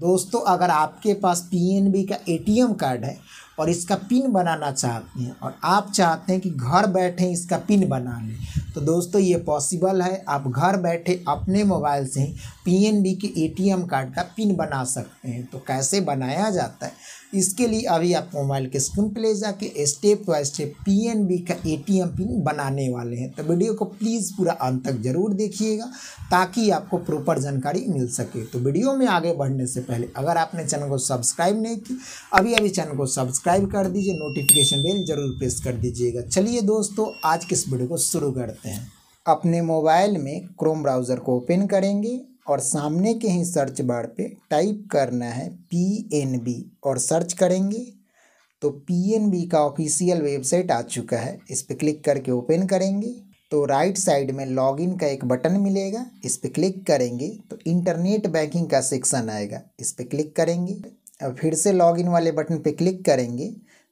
दोस्तों अगर आपके पास पीएनबी का एटीएम कार्ड है और इसका पिन बनाना चाहते हैं और आप चाहते हैं कि घर बैठे इसका पिन बना लें तो दोस्तों ये पॉसिबल है आप घर बैठे अपने मोबाइल से ही पी के एटीएम कार्ड का पिन बना सकते हैं तो कैसे बनाया जाता है इसके लिए अभी आप मोबाइल के स्क्रीन पर ले जाके स्टेप बाय स्टेप पीएनबी का एटीएम पिन बनाने वाले हैं तो वीडियो को प्लीज़ पूरा अंत तक जरूर देखिएगा ताकि आपको प्रॉपर जानकारी मिल सके तो वीडियो में आगे बढ़ने से पहले अगर आपने चैनल को सब्सक्राइब नहीं की अभी अभी चैनल को सब्सक्राइब सब्सक्राइब कर दीजिए नोटिफिकेशन बेल जरूर प्रेस कर दीजिएगा चलिए दोस्तों आज के इस वीडियो को शुरू करते हैं अपने मोबाइल में क्रोम ब्राउज़र को ओपन करेंगे और सामने के ही सर्च बार पे टाइप करना है पी एन बी और सर्च करेंगे तो पी एन बी का ऑफिशियल वेबसाइट आ चुका है इस पर क्लिक करके ओपन करेंगे तो राइट साइड में लॉगिन का एक बटन मिलेगा इस पर क्लिक करेंगे तो इंटरनेट बैंकिंग का सेक्शन आएगा इस पर क्लिक करेंगे अब फिर से लॉगिन वाले बटन पे क्लिक करेंगे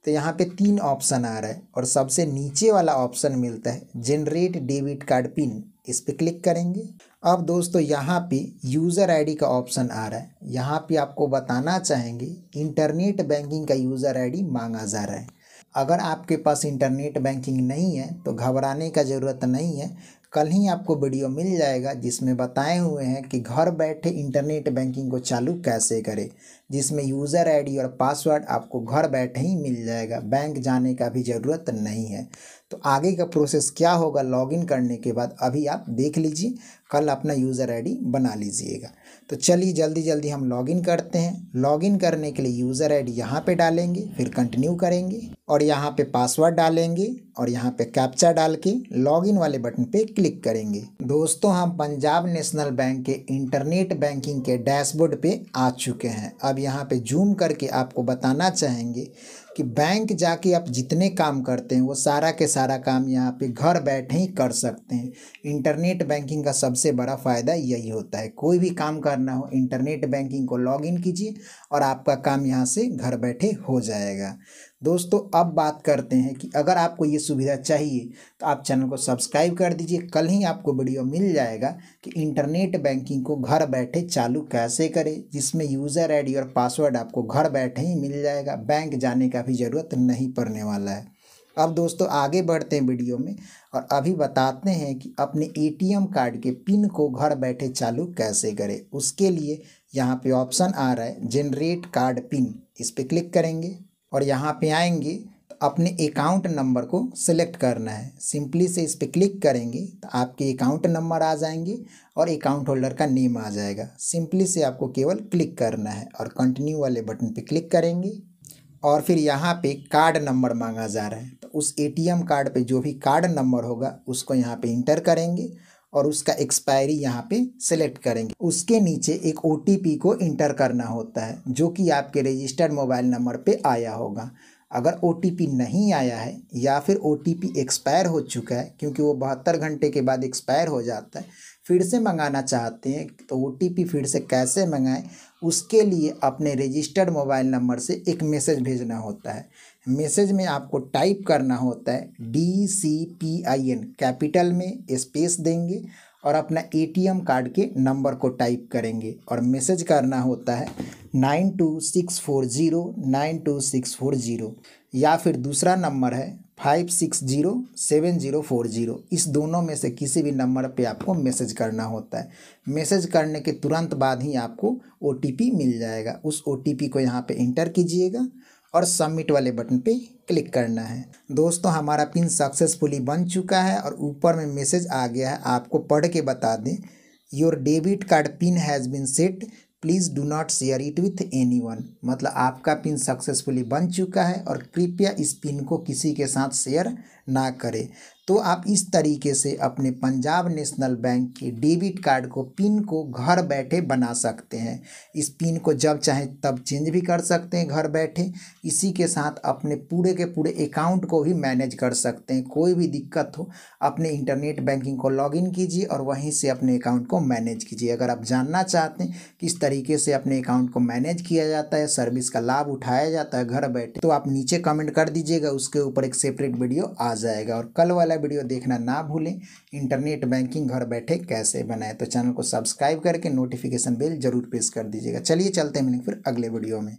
तो यहाँ पे तीन ऑप्शन आ रहा है और सबसे नीचे वाला ऑप्शन मिलता है जनरेट डेबिट कार्ड पिन इस पर क्लिक करेंगे अब दोस्तों यहाँ पे यूज़र आईडी का ऑप्शन आ रहा है यहाँ पे आपको बताना चाहेंगे इंटरनेट बैंकिंग का यूज़र आईडी मांगा जा रहा है अगर आपके पास इंटरनेट बैंकिंग नहीं है तो घबराने का ज़रूरत नहीं है कल ही आपको वीडियो मिल जाएगा जिसमें बताए हुए हैं कि घर बैठे इंटरनेट बैंकिंग को चालू कैसे करें जिसमें यूज़र आईडी और पासवर्ड आपको घर बैठे ही मिल जाएगा बैंक जाने का भी ज़रूरत नहीं है तो आगे का प्रोसेस क्या होगा लॉगिन करने के बाद अभी आप देख लीजिए कल अपना यूज़र डी बना लीजिएगा तो चलिए जल्दी जल्दी हम लॉगिन करते हैं लॉगिन करने के लिए यूज़र आई डी यहाँ पर डालेंगे फिर कंटिन्यू करेंगे और यहाँ पर पासवर्ड डालेंगे और यहाँ पर कैप्चा डाल के लॉगिन वाले बटन पर क्लिक क्लिक करेंगे दोस्तों हम पंजाब नेशनल बैंक के इंटरनेट बैंकिंग के डैशबोर्ड पे आ चुके हैं अब यहाँ पे जूम करके आपको बताना चाहेंगे कि बैंक जाके आप जितने काम करते हैं वो सारा के सारा काम यहाँ पे घर बैठे ही कर सकते हैं इंटरनेट बैंकिंग का सबसे बड़ा फ़ायदा यही होता है कोई भी काम करना हो इंटरनेट बैंकिंग को लॉगिन कीजिए और आपका काम यहाँ से घर बैठे हो जाएगा दोस्तों अब बात करते हैं कि अगर आपको ये सुविधा चाहिए तो आप चैनल को सब्सक्राइब कर दीजिए कल ही आपको वीडियो मिल जाएगा कि इंटरनेट बैंकिंग को घर बैठे चालू कैसे करें जिसमें यूज़र आईडी और पासवर्ड आपको घर बैठे ही मिल जाएगा बैंक जाने का भी ज़रूरत नहीं पड़ने वाला है अब दोस्तों आगे बढ़ते हैं वीडियो में और अभी बताते हैं कि अपने एटीएम कार्ड के पिन को घर बैठे चालू कैसे करें उसके लिए यहाँ पे ऑप्शन आ रहा है जनरेट कार्ड पिन इस पर क्लिक करेंगे और यहाँ पे आएंगे तो अपने अकाउंट नंबर को सिलेक्ट करना है सिंपली से इस पर क्लिक करेंगे तो आपके अकाउंट नंबर आ जाएंगे और अकाउंट होल्डर का नेम आ जाएगा सिंपली से आपको केवल क्लिक करना है और कंटिन्यू वाले बटन पर क्लिक करेंगे और फिर यहाँ पे कार्ड नंबर मांगा जा रहा है तो उस एटीएम कार्ड पे जो भी कार्ड नंबर होगा उसको यहाँ पे इंटर करेंगे और उसका एक्सपायरी यहाँ पे सेलेक्ट करेंगे उसके नीचे एक ओ को इंटर करना होता है जो कि आपके रजिस्टर्ड मोबाइल नंबर पे आया होगा अगर ओ नहीं आया है या फिर ओ एक्सपायर हो चुका है क्योंकि वो बहत्तर घंटे के बाद एक्सपायर हो जाता है फिर से मंगाना चाहते हैं तो ओ फिर से कैसे मंगाएं उसके लिए अपने रजिस्टर्ड मोबाइल नंबर से एक मैसेज भेजना होता है मैसेज में आपको टाइप करना होता है D C P I N capital में स्पेस देंगे और अपना एटीएम कार्ड के नंबर को टाइप करेंगे और मैसेज करना होता है nine two six four zero nine two six four zero या फिर दूसरा नंबर है five six zero seven zero four zero इस दोनों में से किसी भी नंबर पे आपको मैसेज करना होता है मैसेज करने के तुरंत बाद ही आपको ओ मिल जाएगा उस ओ को यहाँ पे इंटर कीजिएगा और सबमिट वाले बटन पे क्लिक करना है दोस्तों हमारा पिन सक्सेसफुली बन चुका है और ऊपर में मैसेज आ गया है आपको पढ़ के बता दें your debit card PIN has been set please do not share it with anyone मतलब आपका पिन सक्सेसफुली बन चुका है और कृपया इस पिन को किसी के साथ शेयर ना करें तो आप इस तरीके से अपने पंजाब नेशनल बैंक के डेबिट कार्ड को पिन को घर बैठे बना सकते हैं इस पिन को जब चाहे तब चेंज भी कर सकते हैं घर बैठे इसी के साथ अपने पूरे के पूरे अकाउंट को भी मैनेज कर सकते हैं कोई भी दिक्कत हो अपने इंटरनेट बैंकिंग को लॉगिन कीजिए और वहीं से अपने अकाउंट को मैनेज कीजिए अगर आप जानना चाहते हैं किस तरीके से अपने अकाउंट को मैनेज किया जाता है सर्विस का लाभ उठाया जाता है घर बैठे तो आप नीचे कमेंट कर दीजिएगा उसके ऊपर एक सेपरेट वीडियो आ जाएगा और कल वाला वीडियो देखना ना भूलें इंटरनेट बैंकिंग घर बैठे कैसे बनाए तो चैनल को सब्सक्राइब करके नोटिफिकेशन बेल जरूर प्रेस कर दीजिएगा चलिए चलते हैं मिलेंगे फिर अगले वीडियो में